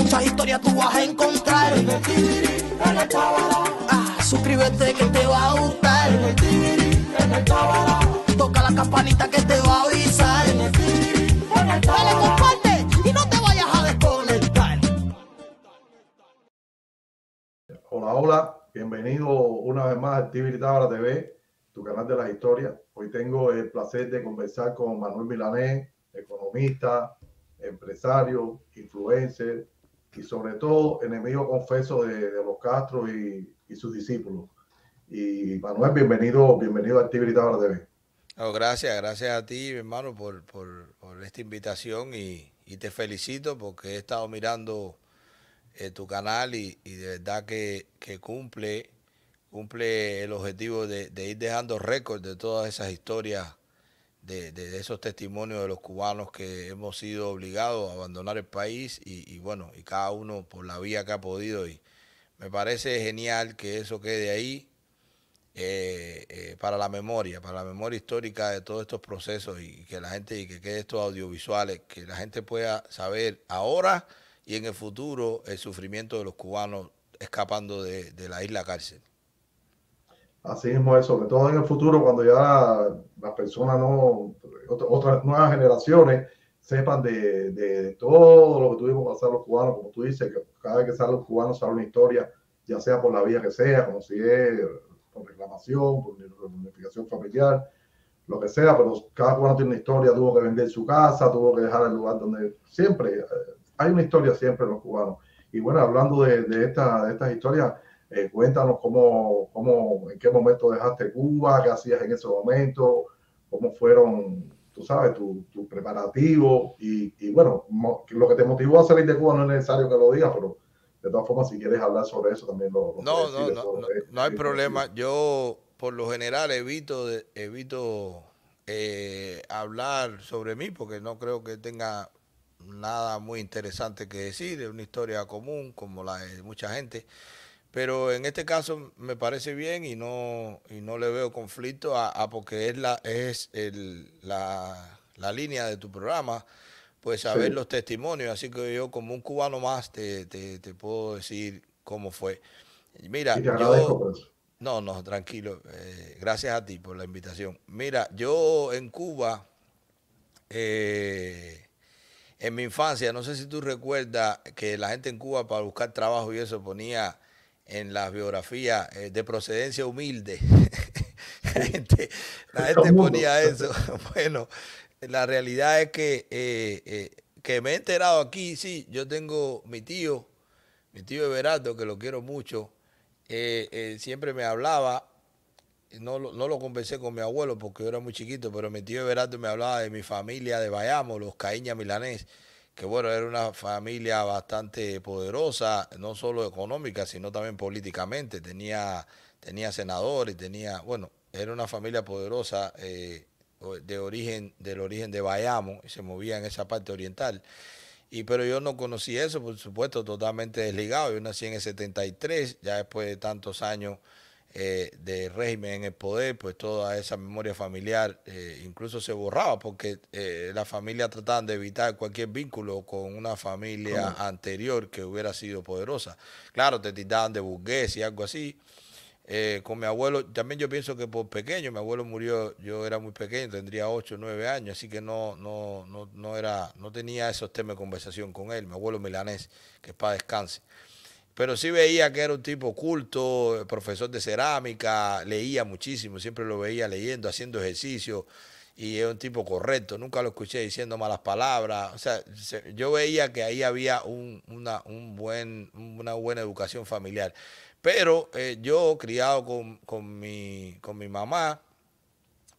Muchas historias tú vas a encontrar. suscríbete que te va a gustar. Toca la campanita que te va a avisar. Dale, comparte y no te vayas a desconectar. Hola, hola. Bienvenido una vez más a Activity TV, tu canal de las historias. Hoy tengo el placer de conversar con Manuel Milanés, economista, empresarios, influencers y sobre todo enemigo confeso de, los Castro y, sus discípulos. Y Manuel, bienvenido, bienvenido a Actividad TV. Oh, gracias, gracias a ti, mi hermano, por, esta invitación y, te felicito porque he estado mirando eh, tu canal y, de verdad que, cumple, cumple el objetivo de, de ir dejando récord de todas esas historias de, esos testimonios de los cubanos que hemos sido obligados a abandonar el país y, bueno, y cada uno por la vía que ha podido. Y me parece genial que eso quede ahí eh, eh, para la memoria, para la memoria histórica de todos estos procesos y que la gente, y que quede estos audiovisuales, que la gente pueda saber ahora y en el futuro el sufrimiento de los cubanos escapando de la isla cárcel. Así mismo es, sobre todo en el futuro, cuando ya las personas no, otras nuevas generaciones sepan de, todo lo que tuvimos que los cubanos, como tú dices, que cada vez que salen los cubanos sale una historia, ya sea por la vía que sea, como si es por reclamación, por reunificación familiar, lo que sea, pero cada cubano tiene una historia, tuvo que vender su casa, tuvo que dejar el lugar donde siempre, eh, hay una historia siempre en los cubanos. Y bueno, hablando de, de, esta, de estas historias, eh, cuéntanos cómo, cómo, en qué momento dejaste Cuba, qué hacías en ese momento, cómo fueron, tú sabes, tus tu preparativo y, bueno, lo que te motivó a salir de Cuba no es necesario que lo digas, pero de todas formas, si quieres hablar sobre eso, también lo... no, no, no, este no, hay problema. Yo, por lo general, evito, evito eh, hablar sobre mí porque no creo que tenga nada muy interesante que decir. Es una historia común como la de mucha gente. Pero en este caso me parece bien y no, y no le veo conflicto a, porque es la, es el, la, la, línea de tu programa, pues saber los testimonios. Así que yo como un cubano más te, puedo decir cómo fue. Mira, yo, no, no, tranquilo. Eh, gracias a ti por la invitación. Mira, yo en Cuba, eh, en mi infancia, no sé si tú recuerdas que la gente en Cuba para buscar trabajo y eso ponía en las biografías eh, de procedencia humilde. la gente, ponía eso. Bueno, la realidad es que, eh, eh, que me he enterado aquí, sí, yo tengo mi tío, mi tío Everardo, que lo quiero mucho, siempre me hablaba, no, no lo conversé con mi abuelo porque yo era muy chiquito, pero mi tío Everardo me hablaba de mi familia de Bayamo, los caíñas Milanés que bueno, era una familia bastante poderosa, no solo económica, sino también políticamente. Tenía, tenía senadores, tenía, bueno, era una familia poderosa eh, de origen, del origen de Bayamo, y se movía en esa parte oriental. Y pero yo no conocí eso, por supuesto, totalmente desligado. Yo nací en el 73, ya después de tantos años eh, de régimen en el poder, pues toda esa memoria familiar eh, incluso se borraba porque eh, la familia trataban de evitar cualquier vínculo con una familia anterior que hubiera sido poderosa. Claro, te titaban de burgués y algo así. con mi abuelo, también yo pienso que por pequeño, mi abuelo murió, yo era muy pequeño, tendría 8 o 9 años, así que no, no, no, era, no tenía esos temas de conversación con él, mi abuelo milanés, que es para descanse. Pero sí veía que era un tipo culto, profesor de cerámica, leía muchísimo, siempre lo veía leyendo, haciendo ejercicio, y era un tipo correcto, nunca lo escuché diciendo malas palabras. O sea, yo veía que ahí había un, una, buen, una buena educación familiar. Pero eh, yo, criado con, mi, con mi mamá,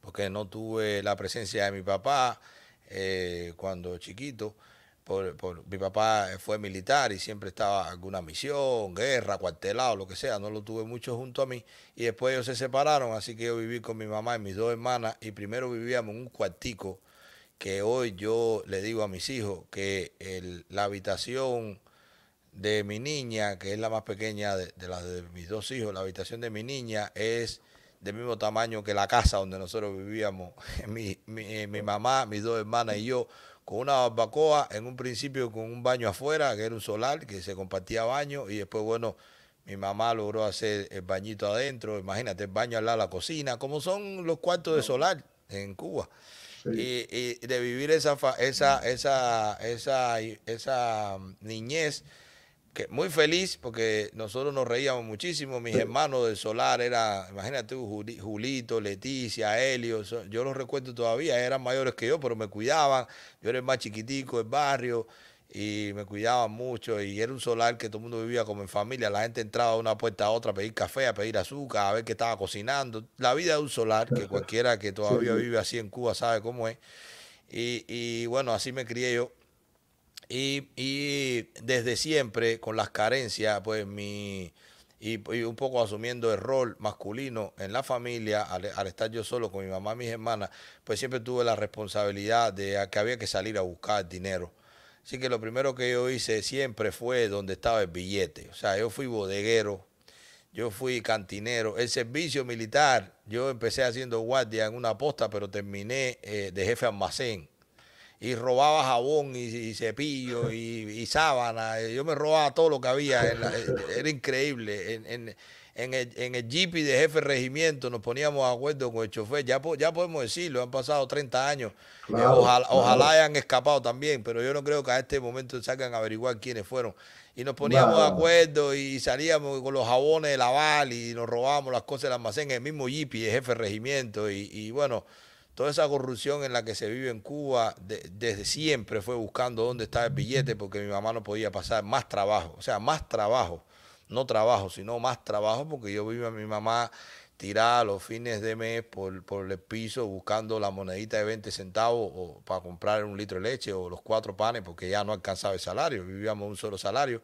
porque no tuve la presencia de mi papá eh, cuando chiquito, por, mi papá eh, fue militar y siempre estaba en alguna misión, guerra, cuartelado, lo que sea. No lo tuve mucho junto a mí. Y después ellos se separaron, así que yo viví con mi mamá y mis dos hermanas. Y primero vivíamos en un cuartico que hoy yo le digo a mis hijos que la habitación de mi niña, que es la más pequeña de, las de mis dos hijos, la habitación de mi niña es del mismo tamaño que la casa donde nosotros vivíamos. mi, eh, mi mamá, mis dos hermanas y yo con una barbacoa, en un principio con un baño afuera, que era un solar, que se compartía baño, y después, bueno, mi mamá logró hacer el bañito adentro, imagínate, el baño al lado de la cocina, como son los cuartos de solar en Cuba. Y, y, de vivir esa, esa, esa, esa, esa niñez muy feliz porque nosotros nos reíamos muchísimo. Mis hermanos del solar era, imagínate, Julito, Leticia, Helio, yo los recuerdo todavía, eran mayores que yo, pero me cuidaban. Yo era el más chiquitico del barrio y me cuidaban mucho. Y era un solar que todo el mundo vivía como en familia. La gente entraba de una puerta a otra a pedir café, a pedir azúcar, a ver qué estaba cocinando. La vida de un solar, que cualquiera que todavía vive así en Cuba sabe cómo es. Y, y bueno, así me crié yo. Y, desde siempre, con las carencias, pues mi. Y, un poco asumiendo el rol masculino en la familia, al, estar yo solo con mi mamá y mis hermanas, pues siempre tuve la responsabilidad de que había que salir a buscar dinero. Así que lo primero que yo hice siempre fue donde estaba el billete. O sea, yo fui bodeguero, yo fui cantinero. El servicio militar, yo empecé haciendo guardia en una posta, pero terminé eh, de jefe almacén y robaba jabón y, cepillo y, sábanas, Yo me robaba todo lo que había. Eh, era, increíble. En, en, en, el, en el de jefe de regimiento nos poníamos de acuerdo con el chofer. Ya, ya podemos decirlo, han pasado 30 años. Eh, ojalá, hayan escapado también, pero yo no creo que a este momento salgan a averiguar quiénes fueron. Y nos poníamos de acuerdo y salíamos con los jabones de laval y nos robábamos las cosas del almacén, el mismo jeep de jefe de regimiento. Y, y bueno toda esa corrupción en la que se vive en Cuba desde siempre fue buscando dónde está el billete porque mi mamá no podía pasar más trabajo, o sea, más trabajo, no trabajo, sino más trabajo porque yo vivo a mi mamá tirada los fines de mes por, por el piso buscando la monedita de 20 centavos o para comprar un litro de leche o los cuatro panes porque ya no alcanzaba el salario, vivíamos un solo salario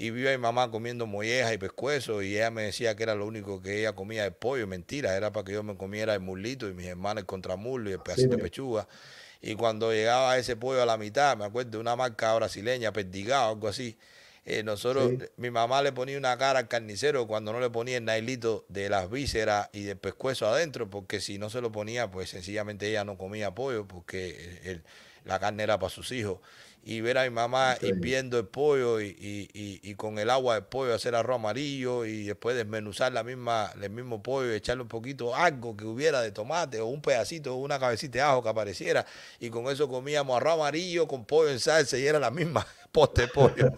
y vi a mi mamá comiendo mollejas y pescuezos y ella me decía que era lo único que ella comía de pollo, mentira, era para que yo me comiera el mulito y mis hermanos el mullo y el pedacito de pechuga. Y cuando llegaba ese pollo a la mitad, me acuerdo de una marca brasileña, o algo así, eh, nosotros, mi mamá le ponía una cara al carnicero cuando no le ponía el nailito de las vísceras y del pescuezo adentro, porque si no se lo ponía, pues sencillamente ella no comía pollo, porque la carne era para sus hijos y ver a mi mamá hirviendo el pollo y, con el agua del pollo hacer arroz amarillo y después desmenuzar la misma, el mismo pollo y echarle un poquito algo que hubiera de tomate o un pedacito o una cabecita de ajo que apareciera y con eso comíamos arroz amarillo con pollo en salsa y era la misma poste de pollo.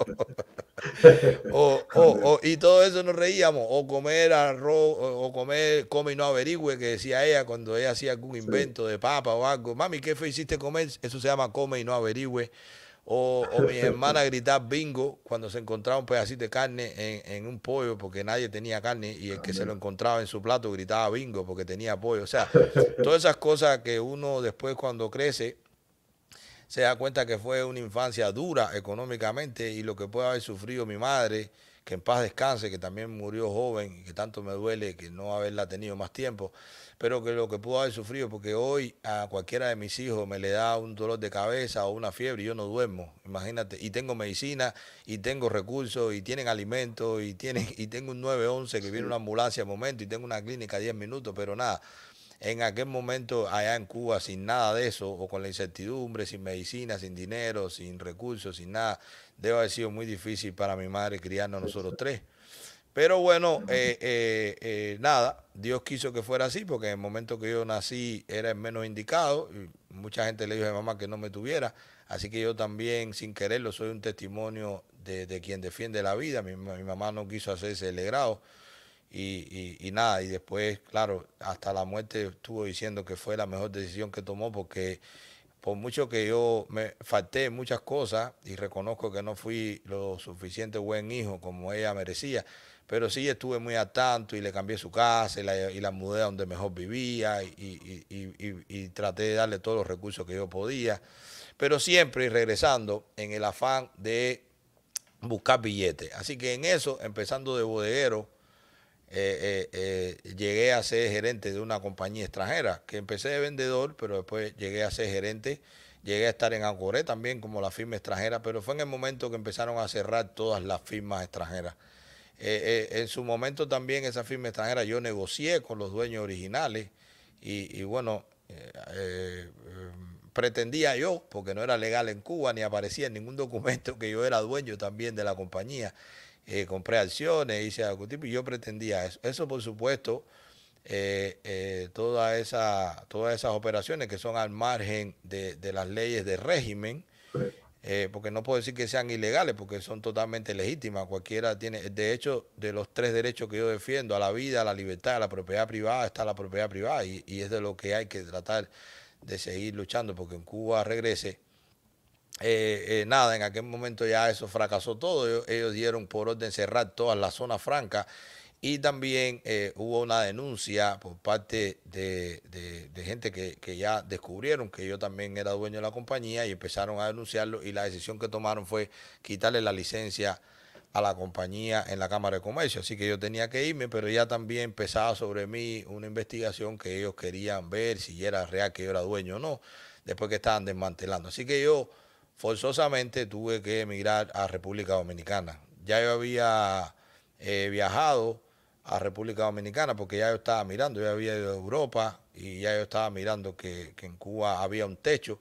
y todo eso nos reíamos o comer arroz o, comer come y no averigüe que decía ella cuando ella hacía algún invento de papa o algo mami qué fue hiciste comer eso se llama come y no averigüe o, mi hermana gritar bingo cuando se encontraba un pedacito de carne en, en, un pollo porque nadie tenía carne y el que se lo encontraba en su plato gritaba bingo porque tenía pollo. O sea, todas esas cosas que uno después cuando crece se da cuenta que fue una infancia dura económicamente y lo que puede haber sufrido mi madre, que en paz descanse, que también murió joven y que tanto me duele que no haberla tenido más tiempo pero que lo que pudo haber sufrido, porque hoy a cualquiera de mis hijos me le da un dolor de cabeza o una fiebre y yo no duermo, imagínate, y tengo medicina, y tengo recursos, y tienen alimentos, y, tienen, y tengo un 911 que viene una ambulancia al momento, y tengo una clínica a 10 minutos, pero nada. En aquel momento allá en Cuba, sin nada de eso, o con la incertidumbre, sin medicina, sin dinero, sin recursos, sin nada, debe haber sido muy difícil para mi madre criarnos a nosotros tres. Pero bueno, eh, eh, eh, nada, Dios quiso que fuera así, porque en el momento que yo nací era el menos indicado. Y mucha gente le dijo a mi mamá que no me tuviera. Así que yo también, sin quererlo, soy un testimonio de, quien defiende la vida. Mi, mamá no quiso hacerse el grado Y, nada, y después, claro, hasta la muerte estuvo diciendo que fue la mejor decisión que tomó, porque por mucho que yo me falté muchas cosas y reconozco que no fui lo suficiente buen hijo como ella merecía, pero sí estuve muy a tanto y le cambié su casa y la, mudé a donde mejor vivía y, traté de darle todos los recursos que yo podía. Pero siempre regresando en el afán de buscar billetes. Así que en eso, empezando de bodeguero, eh, eh, eh, llegué a ser gerente de una compañía extranjera, que empecé de vendedor, pero después llegué a ser gerente llegué a estar en Ancoré también como la firma extranjera, pero fue en el momento que empezaron a cerrar todas las firmas extranjeras. Eh, eh, en su momento también esa firma extranjera yo negocié con los dueños originales y, bueno, eh, pretendía yo, porque no era legal en Cuba ni aparecía en ningún documento que yo era dueño también de la compañía, compré acciones, hice algo tipo y yo pretendía eso. Eso por supuesto, toda esa, todas esas operaciones que son al margen de, de las leyes de régimen. Eh, porque no puedo decir que sean ilegales, porque son totalmente legítimas. Cualquiera tiene, de hecho, de los tres derechos que yo defiendo, a la vida, a la libertad, a la propiedad privada, está la propiedad privada y, es de lo que hay que tratar de seguir luchando, porque en Cuba regrese. Eh, eh, nada, en aquel momento ya eso fracasó todo. Ellos, ellos dieron por orden cerrar todas las zonas francas y también eh, hubo una denuncia por parte de, gente que, ya descubrieron que yo también era dueño de la compañía y empezaron a denunciarlo y la decisión que tomaron fue quitarle la licencia a la compañía en la Cámara de Comercio. Así que yo tenía que irme, pero ya también empezaba sobre mí una investigación que ellos querían ver si era real que yo era dueño o no, después que estaban desmantelando. Así que yo forzosamente tuve que emigrar a República Dominicana. Ya yo había eh, viajado a República Dominicana, porque ya yo estaba mirando, yo había ido a Europa y ya yo estaba mirando que, en Cuba había un techo.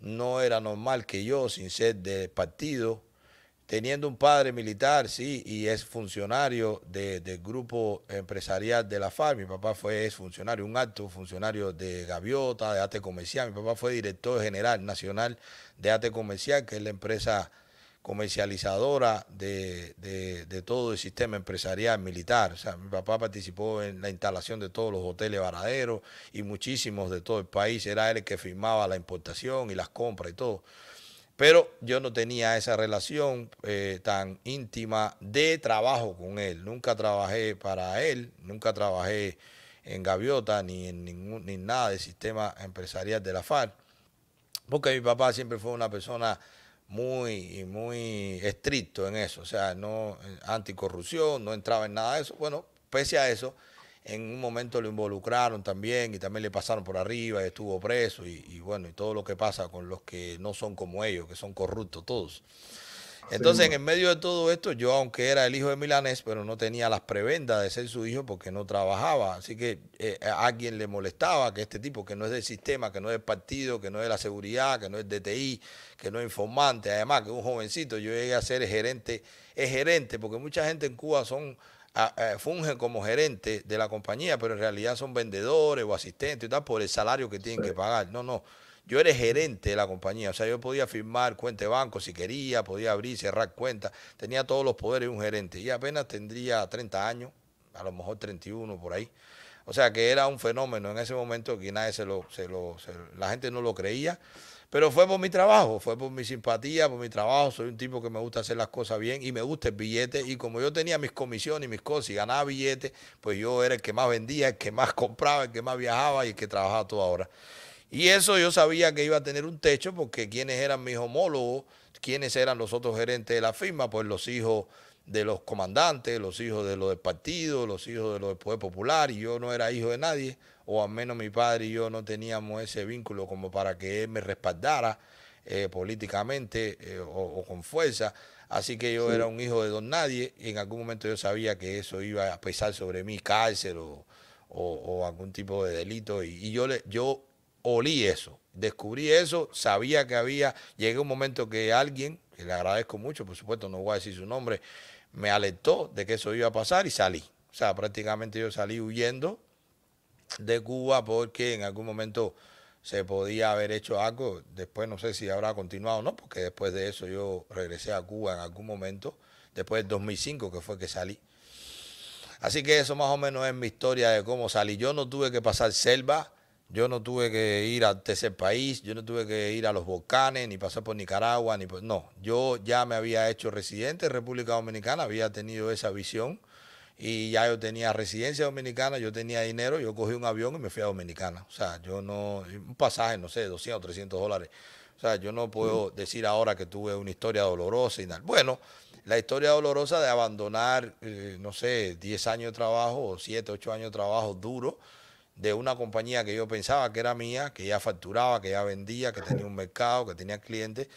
No era normal que yo, sin ser de partido, teniendo un padre militar, sí, y es funcionario del grupo empresarial de la FARC. Mi papá fue funcionario, un alto funcionario de Gaviota, de Arte Comercial. Mi papá fue director general nacional de Arte Comercial, que es la empresa comercializadora de, todo el sistema empresarial militar. O sea, mi papá participó en la instalación de todos los hoteles varaderos y muchísimos de todo el país. Era él el que firmaba la importación y las compras y todo. Pero yo no tenía esa relación eh, tan íntima de trabajo con él. Nunca trabajé para él, nunca trabajé en Gaviota ni en ningún, ni nada del sistema empresarial de la FARC. Porque mi papá siempre fue una persona muy, muy estricto en eso, o sea, no eh, anticorrupción, no entraba en nada de eso. Bueno, pese a eso, en un momento lo involucraron también y también le pasaron por arriba y estuvo preso y, y bueno, y todo lo que pasa con los que no son como ellos, que son corruptos todos. Entonces, en medio de todo esto, yo, aunque era el hijo de Milanés, pero no tenía las prebendas de ser su hijo porque no trabajaba. Así que eh, a alguien le molestaba que este tipo, que no es del sistema, que no es del partido, que no es de la seguridad, que no es DTI, que no es informante, además que un jovencito, yo llegué a ser gerente, es gerente, porque mucha gente en Cuba son fungen como gerente de la compañía, pero en realidad son vendedores o asistentes y tal por el salario que tienen que pagar. No, no. Yo era gerente de la compañía, o sea, yo podía firmar cuenta de banco si quería, podía abrir, cerrar cuentas, tenía todos los poderes de un gerente. Y apenas tendría 30 años, a lo mejor 31 por ahí. O sea, que era un fenómeno en ese momento que nadie se lo, la gente no lo creía. Pero fue por mi trabajo, fue por mi simpatía, por mi trabajo. Soy un tipo que me gusta hacer las cosas bien y me gusta el billete. Y como yo tenía mis comisiones y mis cosas y ganaba billetes, pues yo era el que más vendía, el que más compraba, el que más viajaba y el que trabajaba toda hora. Y eso yo sabía que iba a tener un techo porque quienes eran mis homólogos, quienes eran los otros gerentes de la firma, pues los hijos de los comandantes, los hijos de los del partido, los hijos de los del Poder Popular, y yo no era hijo de nadie, o al menos mi padre y yo no teníamos ese vínculo como para que él me respaldara eh, políticamente eh, o, con fuerza. Así que yo era un hijo de don nadie y en algún momento yo sabía que eso iba a pesar sobre mí, cárcel o, algún tipo de delito. Y, yo, yo olí eso, descubrí eso, sabía que había, llegué un momento que alguien, que le agradezco mucho, por supuesto no voy a decir su nombre, me alertó de que eso iba a pasar y salí. O sea, prácticamente yo salí huyendo de Cuba porque en algún momento se podía haber hecho algo, después no sé si habrá continuado o no, porque después de eso yo regresé a Cuba en algún momento, después del 2005 que fue que salí. Así que eso más o menos es mi historia de cómo salí. Yo no tuve que pasar selva, yo no tuve que ir a tercer país, yo no tuve que ir a los volcanes, ni pasar por Nicaragua, ni por... No, yo ya me había hecho residente en República Dominicana, había tenido esa visión y ya yo tenía residencia dominicana, yo tenía dinero, yo cogí un avión y me fui a Dominicana. O sea, yo no, un pasaje, no sé, 200 o 300 dólares. O sea, yo no puedo mm. decir ahora que tuve una historia dolorosa y nada. Bueno, la historia dolorosa de abandonar, eh, no sé, 10 años de trabajo, o 7, 8 años de trabajo duro de una compañía que yo pensaba que era mía, que ya facturaba, que ya vendía, que tenía un mercado, que tenía clientes.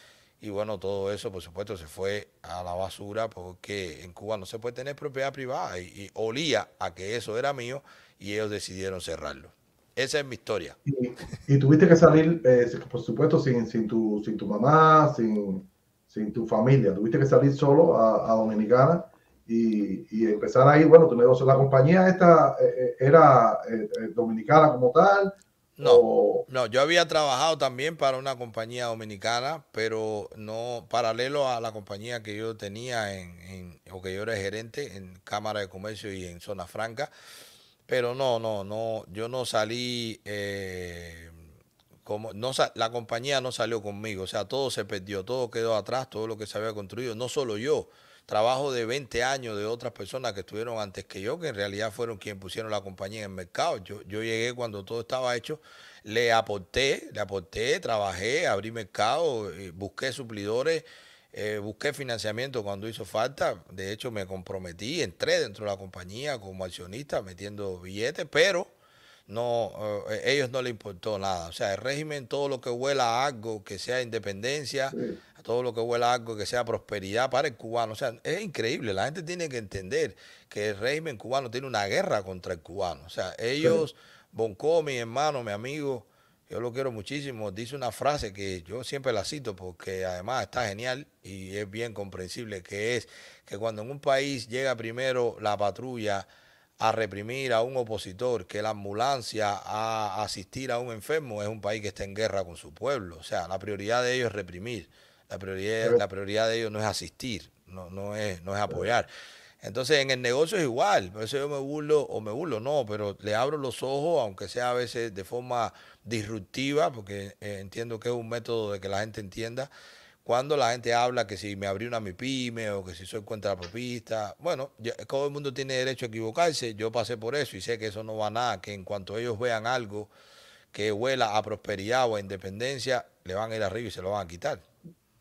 Y bueno, todo eso, por supuesto, se fue a la basura porque en Cuba no se puede tener propiedad privada y, olía a que eso era mío y ellos decidieron cerrarlo. Esa es mi historia. Y, tuviste que salir, eh, por supuesto, sin, sin, tu, sin tu mamá, sin, sin tu familia. Tuviste que salir solo a, a Dominicana y, empezar ahí, bueno, tu negocio, la compañía esta eh, eh, era eh, dominicana como tal. No, no, yo había trabajado también para una compañía dominicana, pero no paralelo a la compañía que yo tenía en, o que yo era gerente en Cámara de Comercio y en Zona Franca, pero no, no, no, yo no salí, como no la compañía no salió conmigo, o sea, todo se perdió, todo quedó atrás, todo lo que se había construido, no solo yo, trabajo de 20 años de otras personas que estuvieron antes que yo, que en realidad fueron quienes pusieron la compañía en el mercado. Yo, yo llegué cuando todo estaba hecho, le aporté, le aporté, trabajé, abrí mercado, eh, busqué suplidores. Eh, busqué financiamiento cuando hizo falta, de hecho me comprometí, entré dentro de la compañía como accionista metiendo billetes, pero no, eh, eh, ellos no le importó nada. O sea, el régimen, todo lo que huela algo, que sea independencia, todo lo que huela algo, que sea prosperidad para el cubano. O sea, es increíble. La gente tiene que entender que el régimen cubano tiene una guerra contra el cubano. O sea, ellos, Boncomi, mi hermano, mi amigo, yo lo quiero muchísimo, dice una frase que yo siempre la cito porque además está genial y es bien comprensible, que es que cuando en un país llega primero la patrulla, a reprimir a un opositor, que la ambulancia a asistir a un enfermo, es un país que está en guerra con su pueblo. O sea, la prioridad de ellos es reprimir, la prioridad, la prioridad de ellos no es asistir, no, no, es, no es apoyar. Entonces, en el negocio es igual. Por eso yo me burlo, o me burlo, no, pero le abro los ojos, aunque sea a veces de forma disruptiva, porque eh, entiendo que es un método de que la gente entienda cuando la gente habla que si me abrí una mi PYME o que si soy contrapropista, bueno, todo el mundo tiene derecho a equivocarse, yo pasé por eso y sé que eso no va a nada, que en cuanto ellos vean algo que huela a prosperidad o a independencia, le van a ir arriba y se lo van a quitar.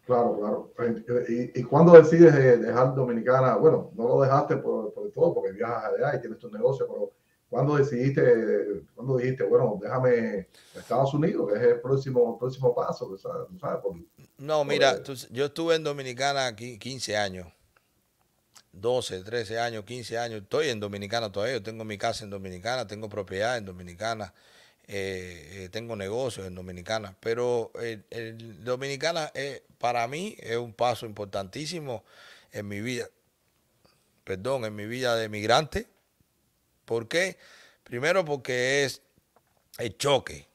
Claro, claro. Eh, ¿Y, cuándo decides dejar Dominicana? Bueno, no lo dejaste por, todo porque viajas allá y tienes tu negocio, pero ¿cuándo decidiste, cuándo dijiste, bueno, déjame Estados Unidos, que es el próximo, próximo paso? ¿sabes? ¿sabes? No, mira, yo estuve en Dominicana 15 años. 12, 13 años, 15 años. Estoy en Dominicana todavía. tengo mi casa en Dominicana, tengo propiedad en Dominicana, eh, eh, tengo negocios en Dominicana. Pero Dominicana eh, para mí es un paso importantísimo en mi vida. Perdón, en mi vida de migrante. ¿Por qué? Primero porque es el choque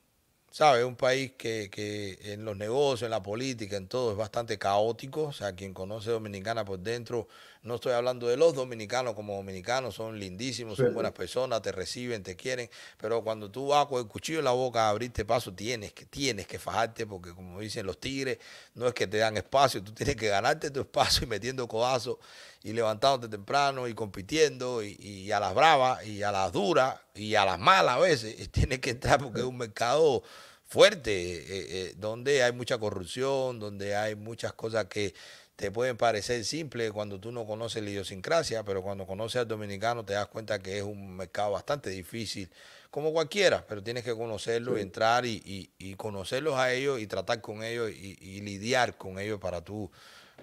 ¿Sabes? Un país que, que, en los negocios, en la política, en todo, es bastante caótico. O sea, quien conoce Dominicana por dentro, no estoy hablando de los dominicanos como dominicanos, son lindísimos, son buenas personas, te reciben, te quieren. Pero cuando tú vas con el cuchillo en la boca a abrirte paso, tienes que, tienes que fajarte, porque como dicen los tigres, no es que te dan espacio, tú tienes que ganarte tu espacio y metiendo codazos y levantándote temprano y compitiendo y, a las bravas y a las duras y a las malas a veces. Tienes que entrar porque es un mercado fuerte, eh, eh, donde hay mucha corrupción, donde hay muchas cosas que te pueden parecer simples cuando tú no conoces la idiosincrasia, pero cuando conoces al dominicano te das cuenta que es un mercado bastante difícil, como cualquiera, pero tienes que conocerlo entrar y, conocerlos a ellos y tratar con ellos y, y lidiar con ellos para tú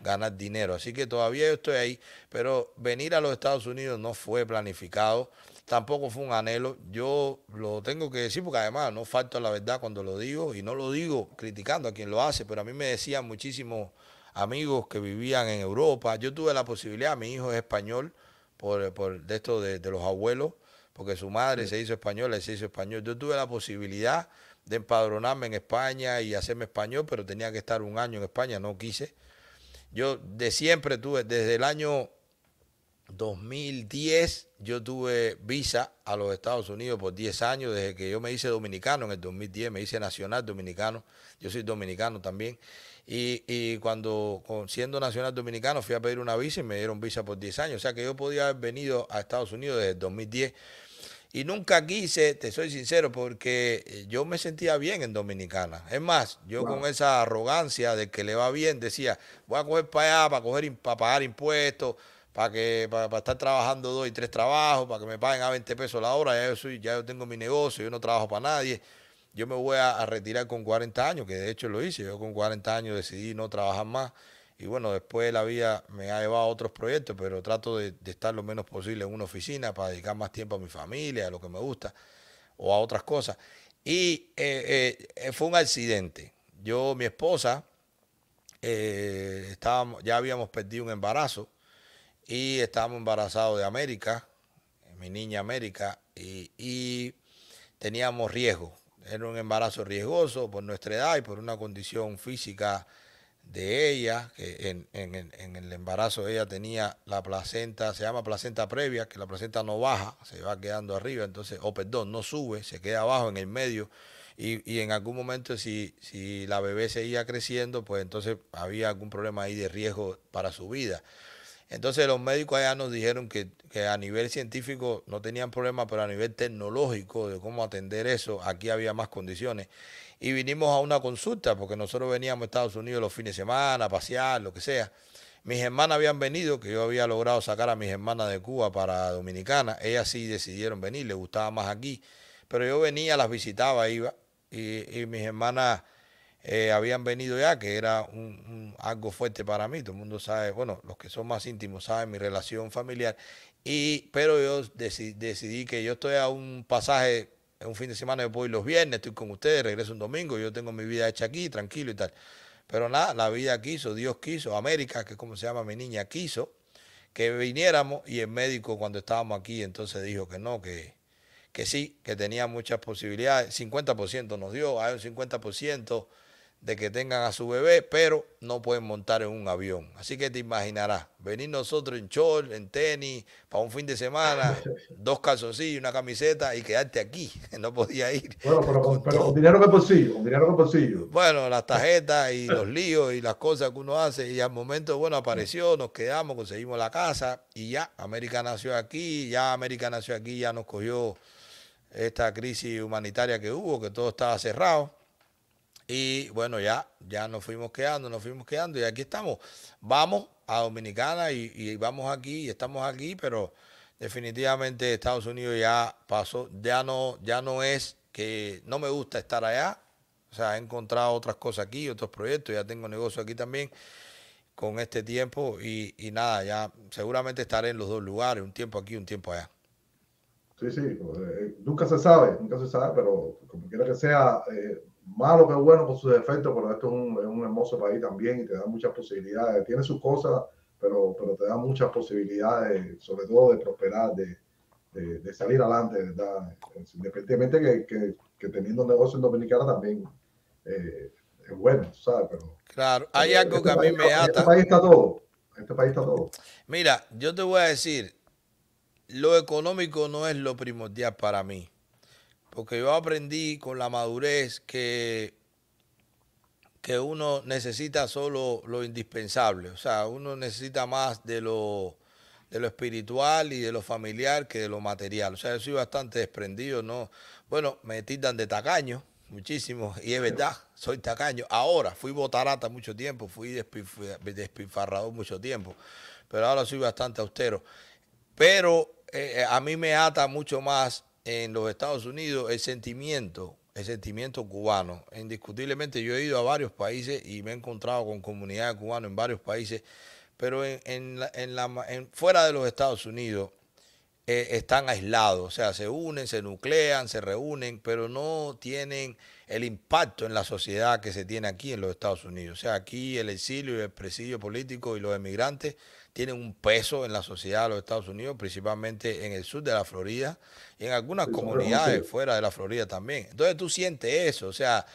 ganar dinero. Así que todavía yo estoy ahí, pero venir a los Estados Unidos no fue planificado, tampoco fue un anhelo. Yo lo tengo que decir porque además no falto la verdad cuando lo digo y no lo digo criticando a quien lo hace, pero a mí me decían muchísimos amigos que vivían en Europa. Yo tuve la posibilidad, mi hijo es español, por, por de esto de, los abuelos, porque su madre se hizo española y se hizo español. Yo tuve la posibilidad de empadronarme en España y hacerme español, pero tenía que estar un año en España, no quise. Yo de siempre tuve, desde el año 2010, yo tuve visa a los Estados Unidos por 10 años, desde que yo me hice dominicano en el 2010, me hice nacional dominicano, yo soy dominicano también. Y, cuando, siendo nacional dominicano, fui a pedir una visa y me dieron visa por 10 años. O sea que yo podía haber venido a Estados Unidos desde el 2010 y nunca quise, te soy sincero, porque eh, yo me sentía bien en Dominicana. Es más, yo con esa arrogancia de que le va bien, decía, voy a coger para allá, para, pagar impuestos, para, que, para, estar trabajando dos y tres trabajos, para que me paguen a 20 pesos la hora, ya yo, ya yo tengo mi negocio, yo no trabajo para nadie. Yo me voy a, a retirar con 40 años, que de hecho lo hice, yo con 40 años decidí no trabajar más. Y bueno, después la vida me ha llevado a otros proyectos, pero trato de, estar lo menos posible en una oficina para dedicar más tiempo a mi familia, a lo que me gusta o a otras cosas. Y eh, eh, fue un accidente. Yo, mi esposa, eh, estábamos, ya habíamos perdido un embarazo y estábamos embarazados de América, mi niña América, y teníamos riesgo. Era un embarazo riesgoso por nuestra edad y por una condición física de ella, que en, el embarazo ella tenía la placenta, se llama placenta previa, que la placenta no baja, se va quedando arriba, entonces, o oh, perdón, no sube, se queda abajo en el medio. Y, en algún momento si, si la bebé seguía creciendo, pues entonces había algún problema ahí de riesgo para su vida. Entonces los médicos allá nos dijeron que, que, a nivel científico no tenían problema, pero a nivel tecnológico de cómo atender eso, aquí había más condiciones y vinimos a una consulta, porque nosotros veníamos a Estados Unidos los fines de semana, a pasear, lo que sea. Mis hermanas habían venido, que yo había logrado sacar a mis hermanas de Cuba para Dominicana. Ellas sí decidieron venir, les gustaba más aquí. Pero yo venía, las visitaba, iba. Y, mis hermanas eh, habían venido ya, que era algo fuerte para mí. Todo el mundo sabe, bueno, los que son más íntimos saben mi relación familiar. Y, pero yo decidí que yo estoy a un pasaje un fin de semana yo puedo los viernes, estoy con ustedes, regreso un domingo, yo tengo mi vida hecha aquí, tranquilo y tal. Pero nada, la vida quiso, Dios quiso, América, que es como se llama mi niña, quiso que viniéramos y el médico cuando estábamos aquí entonces dijo que no, que, que sí, que tenía muchas posibilidades, 50% nos dio, hay un 50% de que tengan a su bebé, pero no pueden montar en un avión. Así que te imaginarás, venir nosotros en short, en tenis, para un fin de semana, dos calzoncillos, una camiseta y quedarte aquí. No podía ir. Bueno, pero con, dinero que bolsillo, con dinero que bolsillo. Bueno, las tarjetas y los líos y las cosas que uno hace. Y al momento, bueno, apareció, nos quedamos, conseguimos la casa y ya, América nació aquí, ya América nació aquí, ya nos cogió esta crisis humanitaria que hubo, que todo estaba cerrado y bueno, ya, ya nos fuimos quedando, nos fuimos quedando y aquí estamos. Vamos a Dominicana y, vamos aquí y estamos aquí, pero definitivamente Estados Unidos ya pasó, ya no, ya no es que no me gusta estar allá. O sea, he encontrado otras cosas aquí, otros proyectos, ya tengo negocio aquí también con este tiempo y, nada, ya seguramente estaré en los dos lugares, un tiempo aquí, un tiempo allá. Sí, sí, pues, eh, nunca se sabe, nunca se sabe, pero como quiera que sea, eh, malo que bueno por sus defectos, pero esto es un, es un, hermoso país también y te da muchas posibilidades. Tiene sus cosas, pero, pero te da muchas posibilidades, sobre todo de prosperar, de, salir adelante, ¿verdad? Independientemente que, que, teniendo un negocio en Dominicana también eh, es bueno, ¿sabes? claro, hay este algo que a mí me ata. Este país está todo. Este país está todo. Mira, yo te voy a decir, lo económico no es lo primordial para mí porque yo aprendí con la madurez que, que uno necesita solo lo indispensable. O sea, uno necesita más de lo, de lo espiritual y de lo familiar que de lo material. O sea, yo soy bastante desprendido, ¿no? Bueno, me titan de tacaño muchísimo, y es verdad, soy tacaño. Ahora, fui botarata mucho tiempo, fui despif mucho tiempo, pero ahora soy bastante austero. Pero eh, eh, a mí me ata mucho más en los Estados Unidos el sentimiento, el sentimiento cubano. Indiscutiblemente yo he ido a varios países y me he encontrado con comunidades cubanas en varios países, pero en, en la, en fuera de los Estados Unidos eh, están aislados, o sea, se unen, se nuclean, se reúnen, pero no tienen el impacto en la sociedad que se tiene aquí en los Estados Unidos. O sea, aquí el exilio y el presidio político y los emigrantes tienen un peso en la sociedad de los Estados Unidos, principalmente en el sur de la Florida y en algunas comunidades fuera de la Florida también. Entonces tú sientes eso, o sea,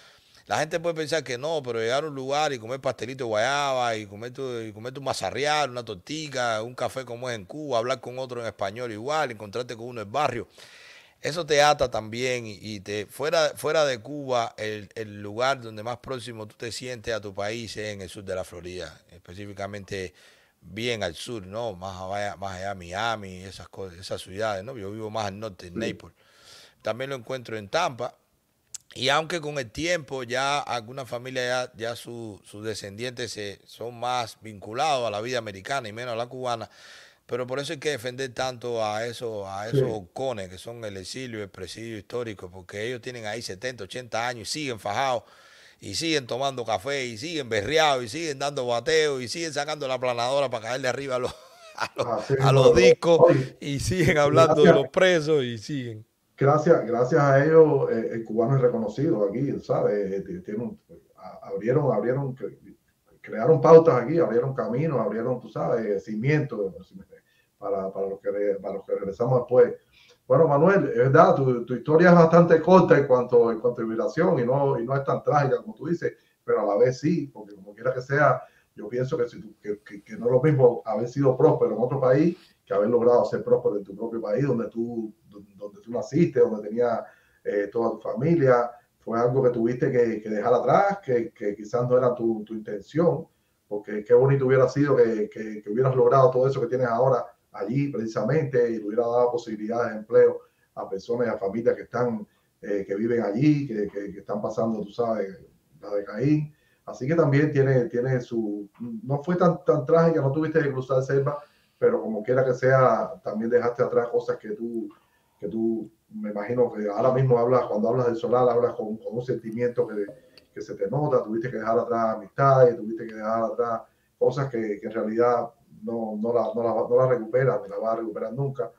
la gente puede pensar que no, pero llegar a un lugar y comer pastelito guayaba y comer tu, y comer tu una tortica, un café como es en Cuba, hablar con otro en español igual, encontrarte con uno en el barrio. Eso te ata también y te fuera, fuera de Cuba, el, el lugar donde más próximo tú te sientes a tu país es en el sur de la Florida, específicamente bien al sur, ¿no? Más allá, más allá Miami, esas cosas, esas ciudades, ¿no? Yo vivo más al norte, en Naples. También lo encuentro en Tampa. Y aunque con el tiempo ya alguna familia, ya, sus descendientes se, son más vinculados a la vida americana y menos a la cubana, pero por eso hay que defender tanto a esos, a esos que son el exilio, el presidio histórico, porque ellos tienen ahí 70, 80 años y siguen fajados y siguen tomando café y siguen berreados y siguen dando bateos y siguen sacando la planadora para caerle arriba a los, a los, discos y siguen hablando de los presos y siguen. Gracias, gracias a ellos eh, el cubano es reconocido aquí, ¿sabes? Eh, eh, abrieron, abrieron, crearon pautas aquí, abrieron caminos, abrieron, tú sabes, cimientos para, para, los que, para los que regresamos después. Bueno, Manuel, es verdad, tu, historia es bastante corta en cuanto, en cuanto a inmigración y no, y no es tan trágica como tú dices, pero a la vez sí, porque como quiera que sea, yo pienso que, si tú, que, no es lo mismo haber sido próspero en otro país que haber logrado ser próspero en tu propio país, donde tú, donde tú naciste, donde tenía eh, toda tu familia. Fue algo que tuviste que, dejar atrás, que, quizás no era tu, tu intención, porque qué bonito hubiera sido que, hubieras logrado todo eso que tienes ahora allí precisamente y hubiera dado posibilidades de empleo a personas y a familias que están, eh, que viven allí, que, están pasando, tú sabes, la de Caín. Así que también tiene, tiene su, no fue tan, tan trágica, no tuviste que cruzar selva, pero como quiera que sea, también dejaste atrás cosas que tú, que tú, me imagino que ahora mismo hablas, cuando hablas del solar, hablas con, un sentimiento que, se te nota, tuviste que dejar atrás amistades, tuviste que dejar atrás cosas que, que en realidad no, no, la, no, la, no la recupera, ni la va a recuperar nunca.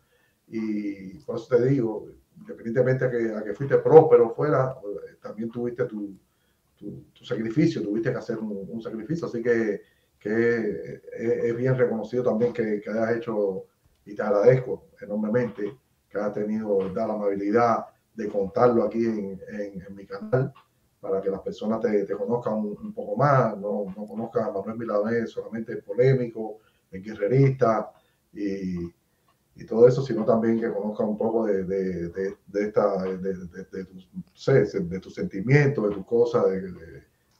Y por eso te digo, independientemente a que, a que fuiste próspero fuera, eh, también tuviste tu, sacrificio, tuviste que hacer un, sacrificio, así que, eh, eh, es, bien reconocido también que, que, hayas hecho, y te agradezco enormemente, que hayas tenido la amabilidad de contarlo aquí en, en, mi canal, para que las personas te, conozcan un, poco más, no, no conozcan a Manuel Milanés solamente polémico, el guerrerista y, y, todo eso, sino también que conozca un poco de, de, de, de esta, de, tus, de tus de cosas, de,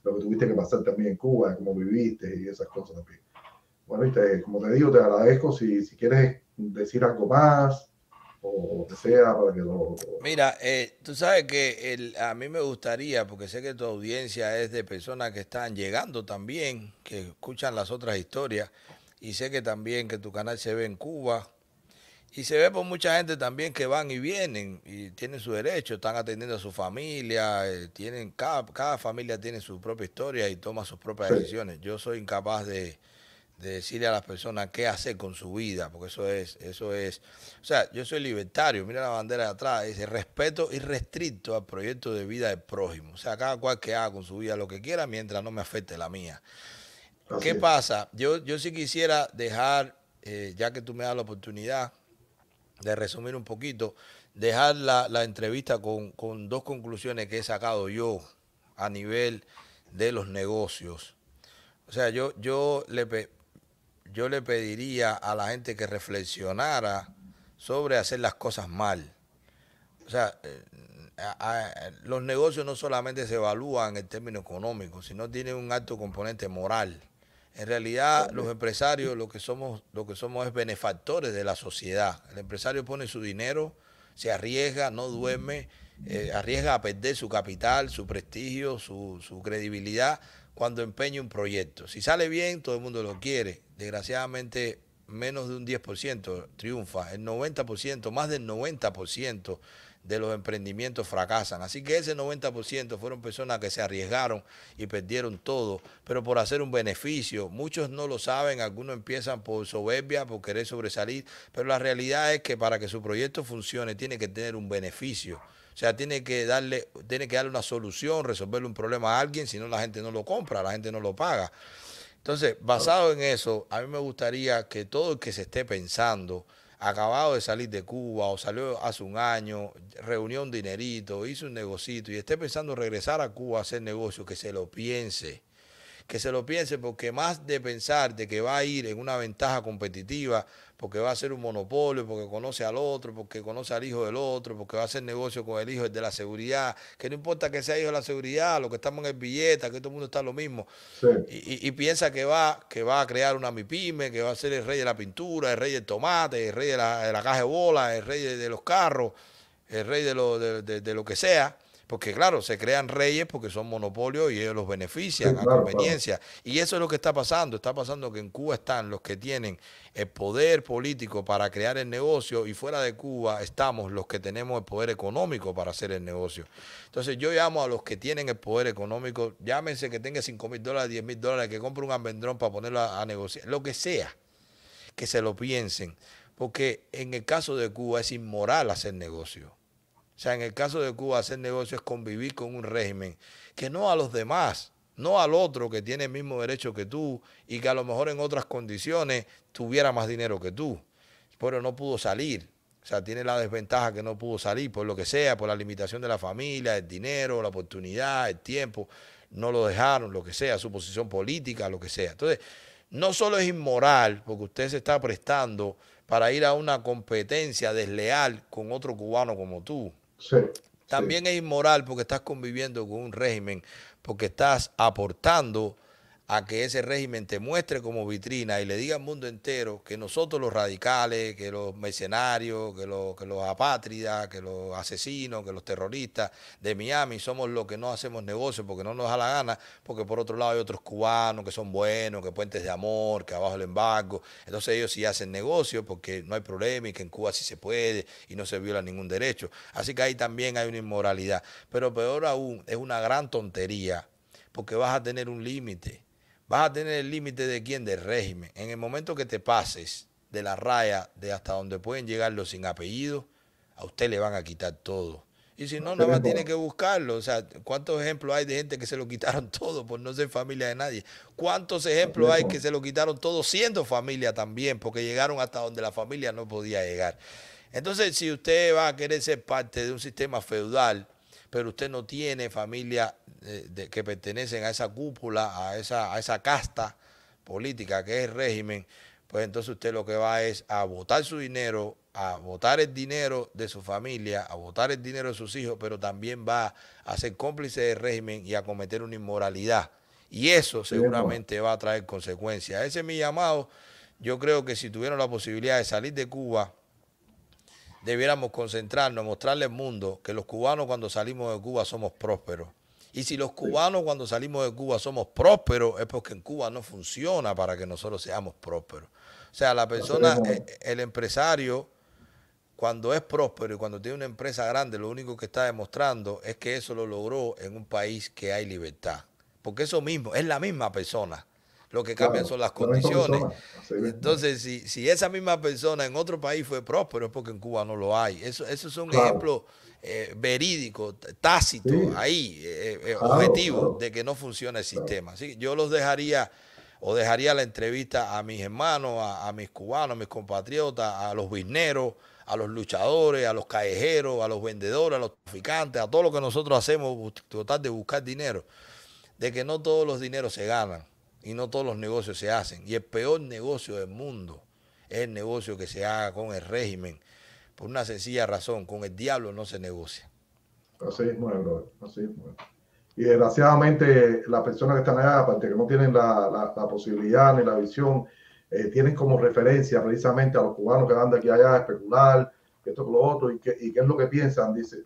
lo que tuviste que pasar también en Cuba, cómo viviste y esas cosas también. Bueno, como te digo, te agradezco si, si quieres decir algo más o sea para que lo... Mira, eh, tú sabes que el, a mí me gustaría, porque sé que tu audiencia es de personas que están llegando también, que escuchan las otras historias, y sé que también que tu canal se ve en Cuba y se ve por mucha gente también que van y vienen y tienen su derecho, están atendiendo a su familia, eh, tienen cada, cada, familia tiene su propia historia y toma sus propias decisiones. Yo soy incapaz de, decirle a las personas qué hacer con su vida, porque eso es, eso es, o sea, yo soy libertario, mira la bandera de atrás, dice respeto irrestricto al proyecto de vida del prójimo. O sea, cada cual que haga con su vida lo que quiera mientras no me afecte la mía. ¿Qué pasa? Yo, sí quisiera dejar, eh, ya que tú me das la oportunidad de resumir un poquito, dejar la, entrevista con, dos conclusiones que he sacado yo a nivel de los negocios. O sea, yo, yo, le, yo le pediría a la gente que reflexionara sobre hacer las cosas mal. O sea, eh, los negocios no solamente se evalúan en términos económicos, sino tienen un alto componente moral. En realidad, los empresarios lo que somos, lo que somos es benefactores de la sociedad. El empresario pone su dinero, se arriesga, no duerme, eh, arriesga a perder su capital, su prestigio, su, su credibilidad cuando empeña un proyecto. Si sale bien, todo el mundo lo quiere. Desgraciadamente, menos de un 10% triunfa. El 90%, más del 90% de los emprendimientos fracasan. Así que ese 90% fueron personas que se arriesgaron y perdieron todo, pero por hacer un beneficio. Muchos no lo saben, algunos empiezan por soberbia, por querer sobresalir, pero la realidad es que para que su proyecto funcione tiene que tener un beneficio. O sea, tiene que darle, tiene que darle una solución, resolverle un problema a alguien, si no la gente no lo compra, la gente no lo paga. Entonces, basado en eso, a mí me gustaría que todo el que se esté pensando, acabado de salir de Cuba o salió hace un año, reunió un dinerito, hizo un negocito y esté pensando regresar a Cuba a hacer negocio, que se lo piense. Que se lo piense porque más de pensar de que va a ir en una ventaja competitiva porque va a ser un monopolio, porque conoce al otro, porque conoce al hijo del otro, porque va a hacer negocio con el hijo de la seguridad, que no importa que sea hijo de la seguridad, lo que estamos en el billete, que todo el mundo está lo mismo, y, piensa que va, que va a crear una MIPYME, que va a ser el rey de la pintura, el rey del tomate, el rey de la, caja de bola, el rey de, los carros, el rey de de, de lo que sea. Porque claro, se crean reyes porque son monopolios y ellos los benefician a conveniencia. Y eso es lo que está pasando. Está pasando que en Cuba están los que tienen el poder político para crear el negocio y fuera de Cuba estamos los que tenemos el poder económico para hacer el negocio. Entonces yo llamo a los que tienen el poder económico, llámense que tenga 5 mil dólares, 10 mil dólares, que compre un almendrón para ponerlo a negociar, lo que sea, que se lo piensen. Porque en el caso de Cuba es inmoral hacer negocio o sea, en el caso de Cuba, hacer negocio es convivir con un régimen que no a los demás, no al otro que tiene el mismo derecho que tú y que a lo mejor en otras condiciones tuviera más dinero que tú, pero no pudo salir. O sea, tiene la desventaja que no pudo salir por lo que sea, por la limitación de la familia, el dinero, la oportunidad, el tiempo, no lo dejaron, lo que sea, su posición política, lo que sea. Entonces, no solo es inmoral, porque usted se está prestando para ir a una competencia desleal con otro cubano como tú, también es inmoral porque estás conviviendo con un régimen, porque estás aportando a que ese régimen te muestre como vitrina y le diga al mundo entero que nosotros los radicales, que los mercenarios, que los, que los apátridas, que los asesinos, que los terroristas de Miami somos los que no hacemos negocio porque no nos da la gana, porque por otro lado hay otros cubanos que son buenos, que puentes de amor, que abajo el embargo. Entonces ellos sí hacen negocio porque no hay problema y que en Cuba sí se puede y no se viola ningún derecho. Así que ahí también hay una inmoralidad. Pero peor aún, es una gran tontería porque vas a tener un límite vas a tener el límite de quién, del régimen. En el momento que te pases de la raya de hasta donde pueden llegar los sin apellido, a usted le van a quitar todo. Y si no, nada. más tiene que buscarlo. O sea, ¿cuántos ejemplos hay de gente que se lo quitaron todo por no ser familia de nadie? ¿Cuántos ejemplos hay que se lo quitaron todo siendo familia también? Porque llegaron hasta donde la familia no podía llegar. Entonces, si usted va a querer ser parte de un sistema feudal, pero usted no tiene familia eh, que pertenecen a esa cúpula, a esa, a esa casta política que es el régimen, pues entonces usted lo que va es a votar su dinero, a votar el dinero de su familia, a votar el dinero de sus hijos, pero también va a ser cómplice del régimen y a cometer una inmoralidad. Y eso seguramente va a traer consecuencias. Ese es mi llamado. Yo creo que si tuvieron la posibilidad de salir de Cuba, debiéramos concentrarnos, mostrarle al mundo que los cubanos cuando salimos de Cuba somos prósperos. Y si los cubanos cuando salimos de Cuba somos prósperos, es porque en Cuba no funciona para que nosotros seamos prósperos. O sea, la persona, eh, el empresario, cuando es próspero y cuando tiene una empresa grande, lo único que está demostrando es que eso lo logró en un país que hay libertad. Porque eso mismo, es la misma persona. Lo que cambian son las condiciones. Entonces, si, esa misma persona en otro país fue próspero, es porque en Cuba no lo hay. Eso, es un ejemplo eh, verídico, tácito, ahí, eh, eh, objetivo, de que no funciona el sistema. yo los dejaría o dejaría la entrevista a mis hermanos, a, mis cubanos, a mis compatriotas, a los bisneros, a los luchadores, a los callejeros, a los vendedores, a los traficantes, a todo lo que nosotros hacemos, tratar de buscar dinero, de que no todos los dineros se ganan y no todos los negocios se hacen. Y el peor negocio del mundo es el negocio que se haga con el régimen, por una sencilla razón, con el diablo no se negocia. Así es, bueno, así es, Y desgraciadamente las personas que están allá, aparte que no tienen la, posibilidad ni la visión, eh, tienen como referencia precisamente a los cubanos que van de aquí allá a especular, que esto, con lo otro, y, qué es lo que piensan. Dice,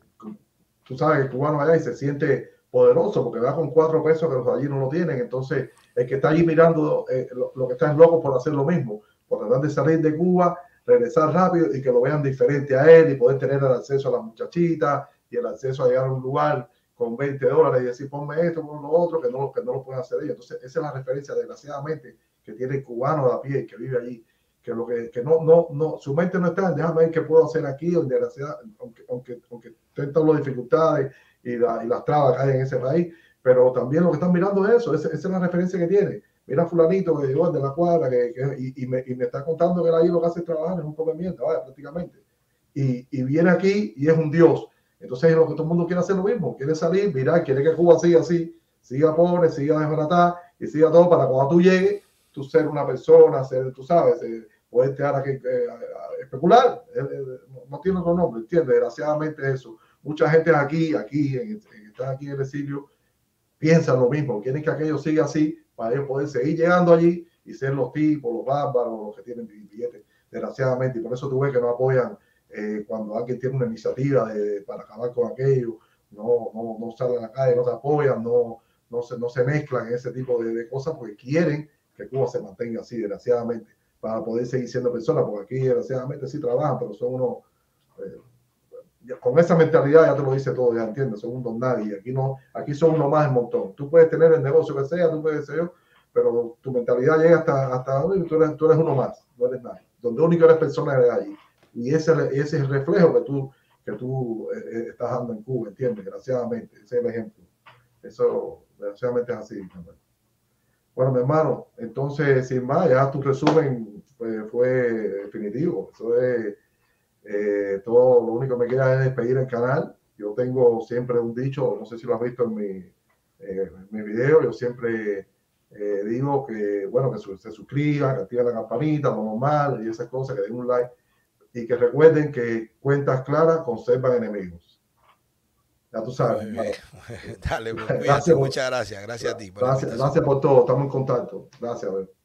tú sabes que el cubano allá y se siente poderoso porque va con cuatro pesos que los allí no lo tienen, entonces el que está allí mirando eh, lo, que están locos por hacer lo mismo, por tratar de salir de Cuba, regresar rápido y que lo vean diferente a él y poder tener el acceso a las muchachitas y el acceso a llegar a un lugar con 20 dólares y decir ponme esto, ponme lo otro, que no, que no lo pueden hacer ellos. Entonces, esa es la referencia, desgraciadamente, que tiene el cubano a pie que vive allí que lo que, no, no, no, su mente no está, en déjame ver qué puedo hacer aquí, aunque, aunque, aunque todas las dificultades y, y las trabas que hay en ese país, pero también lo que están mirando es eso, esa, es la referencia que tiene. Mira fulanito que llegó de la cuadra que, y, me, está contando que él ahí lo que hace trabajar, es un poco vaya, prácticamente. Y, viene aquí y es un dios. Entonces es lo que todo el mundo quiere hacer lo mismo, quiere salir, mirar, quiere que Cuba siga así, siga pone, siga desbaratada y siga todo para cuando tú llegues, tú ser una persona, ser, tú sabes, eh, poderte eh, especular, eh, eh, no tiene otro nombre, entiende, Desgraciadamente eso. Mucha gente aquí, aquí, en, aquí en el exilio, piensan lo mismo, quieren que aquello siga así para ellos poder seguir llegando allí y ser los tipos, los bárbaros, los que tienen billetes, desgraciadamente. Y por eso tú ves que no apoyan eh, cuando alguien tiene una iniciativa de, para acabar con aquello, no, no, salen a la calle, no se apoyan, no, no, se, no se mezclan en ese tipo de, cosas porque quieren que Cuba se mantenga así, desgraciadamente, para poder seguir siendo personas, porque aquí desgraciadamente sí trabajan, pero son unos... Eh, con esa mentalidad ya te lo dice todo, ya entiendes, son nadie, aquí no, aquí son uno más el montón. Tú puedes tener el negocio que sea, tú puedes ser yo, pero tu mentalidad llega hasta, donde tú eres, uno más, no eres nadie. Donde único eres persona eres allí. Y ese, es el reflejo que tú, que tú eh, eh, estás dando en Cuba, ¿entiendes? graciadamente. ese es el ejemplo. Eso, desgraciadamente es así. Bueno, mi hermano, entonces, sin más, ya tu resumen pues, fue definitivo. Eso es eh, todo lo único que me queda es despedir el canal. Yo tengo siempre un dicho, no sé si lo has visto en mi, eh, mi video, yo siempre eh, digo que, bueno, que se suscriban, que activen la campanita, lo normal y esas cosas, que den un like y que recuerden que cuentas claras conservan enemigos. Ya tú sabes. Dale, muchas gracias. Gracias a ti. Gracias, por todo. Estamos en contacto. Gracias. A